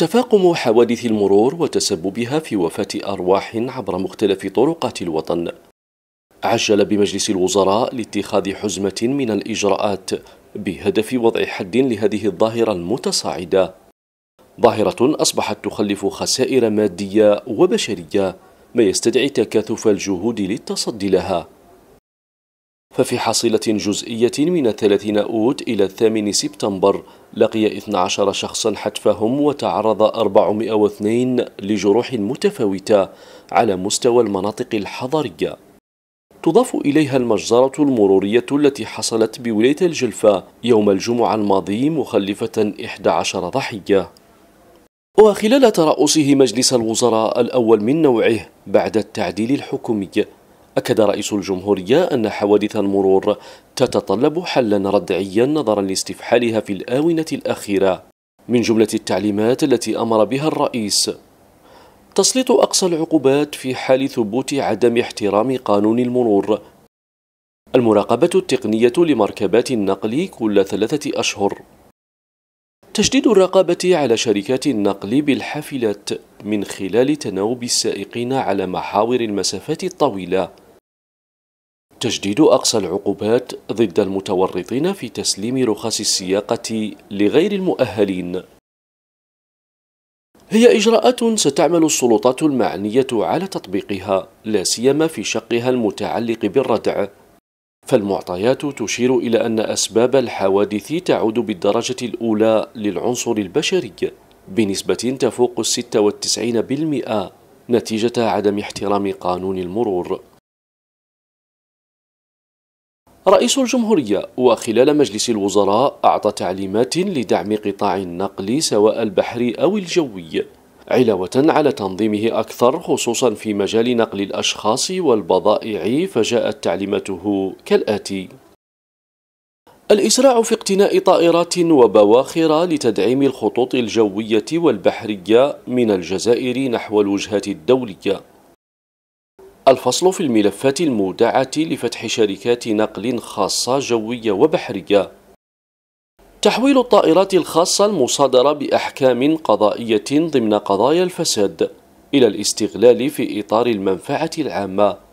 تفاقم حوادث المرور وتسببها في وفاة أرواح عبر مختلف طرقات الوطن عجل بمجلس الوزراء لاتخاذ حزمة من الإجراءات بهدف وضع حد لهذه الظاهرة المتصاعدة ظاهرة أصبحت تخلف خسائر مادية وبشرية ما يستدعي تكاثف الجهود للتصدي لها ففي حصيلة جزئية من الثلاثين أوت إلى الثامن سبتمبر لقي 12 شخصا حتفهم وتعرض 402 لجروح متفاوتة على مستوى المناطق الحضرية تضاف إليها المجزرة المرورية التي حصلت بولاية الجلفة يوم الجمعة الماضي مخلفة 11 ضحية وخلال ترأسه مجلس الوزراء الأول من نوعه بعد التعديل الحكومي أكد رئيس الجمهورية أن حوادث المرور تتطلب حلا ردعيا نظرا لاستفحالها في الآونة الأخيرة من جملة التعليمات التي أمر بها الرئيس تسليط أقصى العقوبات في حال ثبوت عدم احترام قانون المرور المراقبة التقنية لمركبات النقل كل ثلاثة أشهر تشديد الرقابة على شركات النقل بالحافلات من خلال تناوب السائقين على محاور المسافات الطويلة تجديد أقصى العقوبات ضد المتورطين في تسليم رخص السياقة لغير المؤهلين هي إجراءات ستعمل السلطات المعنية على تطبيقها لا سيما في شقها المتعلق بالردع فالمعطيات تشير إلى أن أسباب الحوادث تعود بالدرجة الأولى للعنصر البشري بنسبة تفوق ال 96% نتيجة عدم احترام قانون المرور رئيس الجمهورية وخلال مجلس الوزراء أعطى تعليمات لدعم قطاع النقل سواء البحري أو الجوي علاوة على تنظيمه أكثر خصوصا في مجال نقل الأشخاص والبضائع فجاءت تعليمته كالآتي الإسراع في اقتناء طائرات وبواخر لتدعيم الخطوط الجوية والبحرية من الجزائر نحو الوجهات الدولية الفصل في الملفات المودعة لفتح شركات نقل خاصة جوية وبحرية تحويل الطائرات الخاصة المصادرة بأحكام قضائية ضمن قضايا الفساد إلى الاستغلال في إطار المنفعة العامة